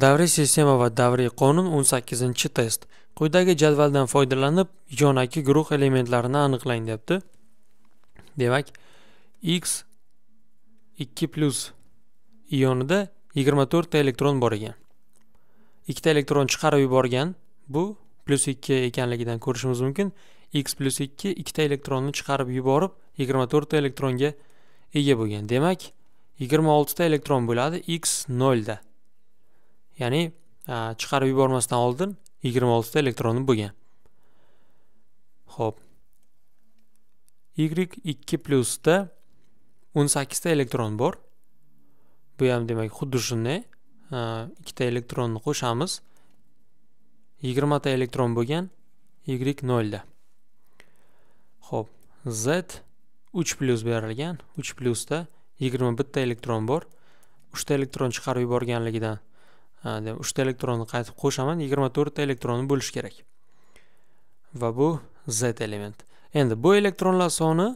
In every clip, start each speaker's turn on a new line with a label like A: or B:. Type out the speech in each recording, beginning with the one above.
A: davriy sistema va davriy qonun 18 test quyidagi jadvaldan foydalanib yonaki guruh elementlarini aniqlang debdi demak x 2 plus ionida 24 ta elektron bor ekan 2 ta elektron chiqarib yuborgan bu plus 2 ekanligidan ko'rishimiz mumkin x plus 2 ta elektronni chiqarib yuborib 24 ta elektronga ega bo'lgan demak 26 ta elektron bo'ladi x 0 da ya'ni e, chiqarib yubormasdan oldin yigirma oltita elektroni bo'lgan ho'p y ikki plyusda o'n sakkizta elektron bor bu ham demak xuddi shunday e, ikkita elektronni qo'shamiz yigirmata elektron bo'lgan y nolda ho'p z uch plyus berilgan uch plyusda yigirma bitta elektron bor uchta elektron chiqarib yuborganligidan deb uchta elektronni qaytib qo'shaman yigirma to'rtta elektronni bo'lish kerak va bu z element endi bu elektronlar soni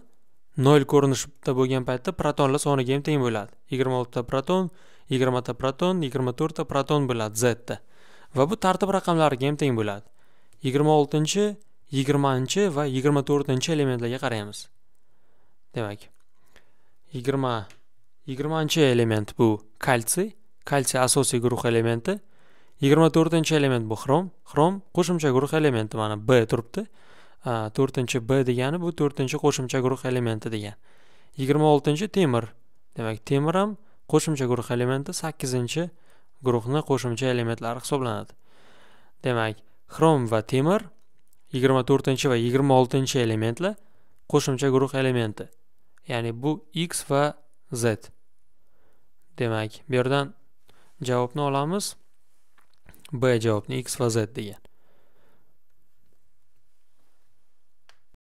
A: nol ko'rinishda bo'lgan paytda protonlar soniga ham teng bo'ladi yigirma oltita proton yigirmata proton yigirma to'rtta proton bo'ladi zda va bu tartib raqamlariga ham teng bo'ladi yigirma oltinchi yigirmanchi va yigirma to'rtinchi elementlarga qaraymiz demak yigirma yigirmanchi element bu kalsiy kalsiy asosiy guruh elementi yigirma to'rtinchi element bu xrom xrom qo'shimcha guruh elementi mana b turibdi to'rtinchi b degani bu to'rtinchi qo'shimcha guruh elementi degan yigirma oltinchi temir demak temir ham qo'shimcha guruh elementi sakkizinchi guruhni qo'shimcha elementlari hisoblanadi demak xrom va temir yigirma to'rtinchi va yigirma oltinchi elementlar qo'shimcha guruh elementi ya'ni bu x va z demak bu yerdan javobni olamiz b javobni x va z degan